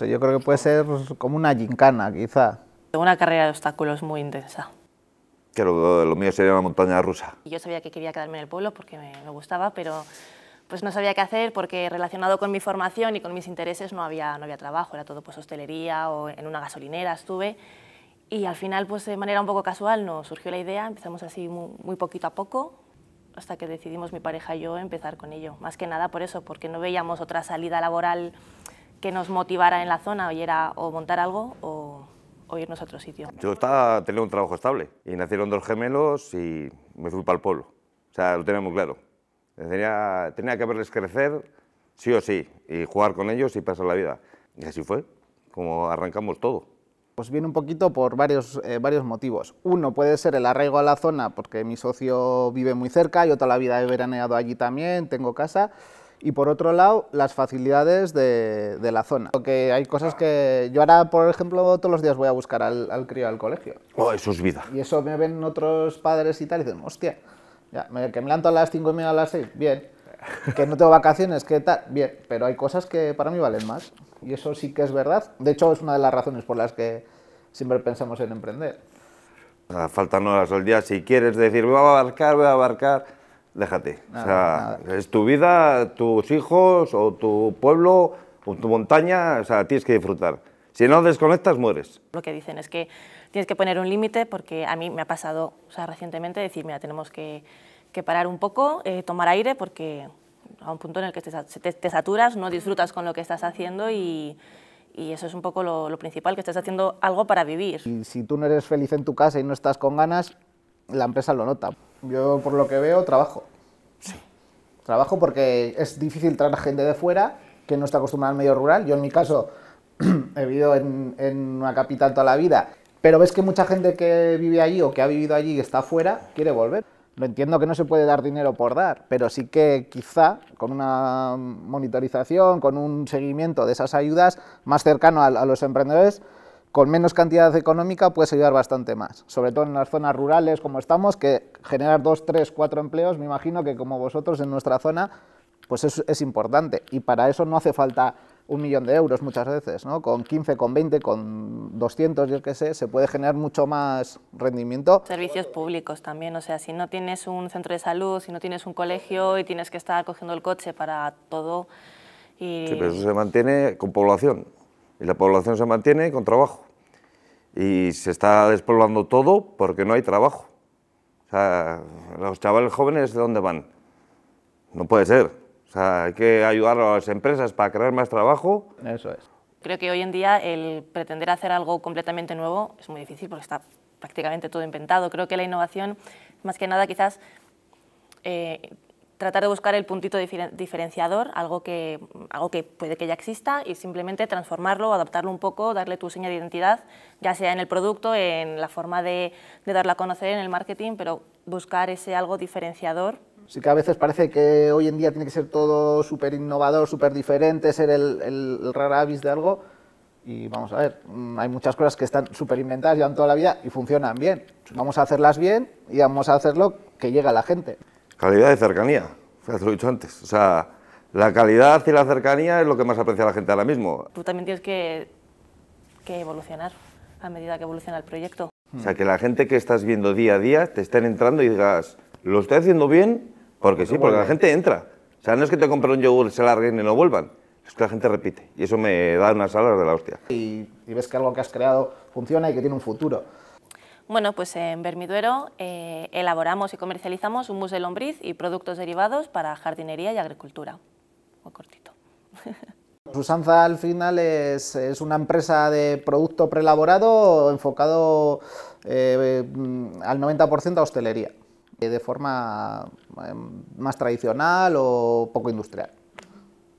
Yo creo que puede ser como una gincana, quizá. Una carrera de obstáculos muy intensa. Que lo, mío sería una montaña rusa. Yo sabía que quería quedarme en el pueblo porque me, gustaba, pero pues no sabía qué hacer porque relacionado con mi formación y con mis intereses no había, no había trabajo, era todo pues hostelería o en una gasolinera estuve. Y al final, pues de manera un poco casual, nos surgió la idea, empezamos así muy, muy poquito a poco, hasta que decidimos mi pareja y yo empezar con ello. Más que nada por eso, porque no veíamos otra salida laboral que nos motivara en la zona o era o montar algo o, irnos a otro sitio. Yo estaba teniendo un trabajo estable y nacieron dos gemelos y me fui para el pueblo. O sea, lo tenía muy claro. Tenía, que verles crecer sí o sí y jugar con ellos y pasar la vida. Y así fue, como arrancamos todo. Pues viene un poquito por varios, eh, varios motivos. Uno puede ser el arraigo a la zona, porque mi socio vive muy cerca, y toda la vida he veraneado allí también, tengo casa y por otro lado las facilidades de, la zona. Porque hay cosas que yo ahora, por ejemplo, todos los días voy a buscar al, crío al colegio. Oh, eso es vida. Y eso me ven otros padres y tal y dicen, hostia, que me levanto a las 5 y media a las 6, bien. Que no tengo vacaciones, que tal, bien. Pero hay cosas que para mí valen más. Y eso sí que es verdad. De hecho, es una de las razones por las que siempre pensamos en emprender. Faltan horas al día. Si quieres decir, voy a abarcar, voy a abarcar déjate. o sea, es tu vida, tus hijos o tu pueblo o tu montaña, o sea, tienes que disfrutar. Si no desconectas, mueres. Lo que dicen es que tienes que poner un límite porque a mí me ha pasado o sea, recientemente decir, mira, tenemos que, que parar un poco, eh, tomar aire porque a un punto en el que te, te, saturas, no disfrutas con lo que estás haciendo y, eso es un poco lo, principal, que estás haciendo algo para vivir. Y si tú no eres feliz en tu casa y no estás con ganas, la empresa lo nota. Yo, por lo que veo, trabajo. Sí. Trabajo porque es difícil traer gente de fuera que no está acostumbrada al medio rural. Yo, en mi caso, he vivido en, una capital toda la vida, pero ves que mucha gente que vive allí o que ha vivido allí y está fuera quiere volver. Lo entiendo que no se puede dar dinero por dar, pero sí que quizá con una monitorización, con un seguimiento de esas ayudas más cercano a los emprendedores, con menos cantidad económica puedes ayudar bastante más, sobre todo en las zonas rurales como estamos, que generar dos, tres, cuatro empleos, me imagino que como vosotros en nuestra zona, pues es, importante. Y para eso no hace falta un millón de euros muchas veces, ¿no? Con 15, con 20, con 200, yo qué sé, se puede generar mucho más rendimiento. Servicios públicos también, o sea, si no tienes un centro de salud, si no tienes un colegio y tienes que estar cogiendo el coche para todo... Sí, pero eso se mantiene con población, y la población se mantiene con trabajo y se está despoblando todo porque no hay trabajo. O sea, los chavales jóvenes, ¿de dónde van? No puede ser. O sea, hay que ayudar a las empresas para crear más trabajo. Eso es. Creo que hoy en día el pretender hacer algo completamente nuevo es muy difícil porque está prácticamente todo inventado. Creo que la innovación, más que nada, quizás eh, tratar de buscar el puntito diferenciador, algo que, algo que puede que ya exista, y simplemente transformarlo, adaptarlo un poco, darle tu seña de identidad, ya sea en el producto, en la forma de, de darla a conocer, en el marketing, pero buscar ese algo diferenciador. Sí que a veces parece que hoy en día tiene que ser todo súper innovador, súper diferente, ser el, el, avis de algo, y vamos a ver, mm, hay muchas cosas que están súper inventadas, llevan toda la vida y funcionan bien. Vamos a hacerlas bien y vamos a hacerlo que llegue a la gente. Calidad y cercanía, ya te lo he dicho antes. O sea, la calidad y la cercanía es lo que más aprecia la gente ahora mismo. Tú también tienes que, que evolucionar a medida que evoluciona el proyecto. O sea, que la gente que estás viendo día a día te estén entrando y digas, lo estoy haciendo bien, porque sí, porque la gente entra. O sea, no es que te compren un yogur, se larguen y no vuelvan. Es que la gente repite. Y eso me da unas alas de la hostia. Y, y ves que algo que has creado funciona y que tiene un futuro. Bueno, pues en Bermiduero eh, elaboramos y comercializamos un mousse de lombriz y productos derivados para jardinería y agricultura. Muy cortito. Susanza al final es, una empresa de producto preelaborado enfocado eh, al 90% a hostelería, eh, de forma más tradicional o poco industrial.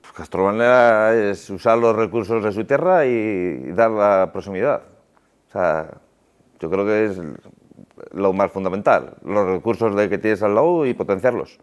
Pues Castrovalle es usar los recursos de su tierra y dar la proximidad. O sea, yo creo que es lo más fundamental, los recursos de que tienes al lado y potenciarlos.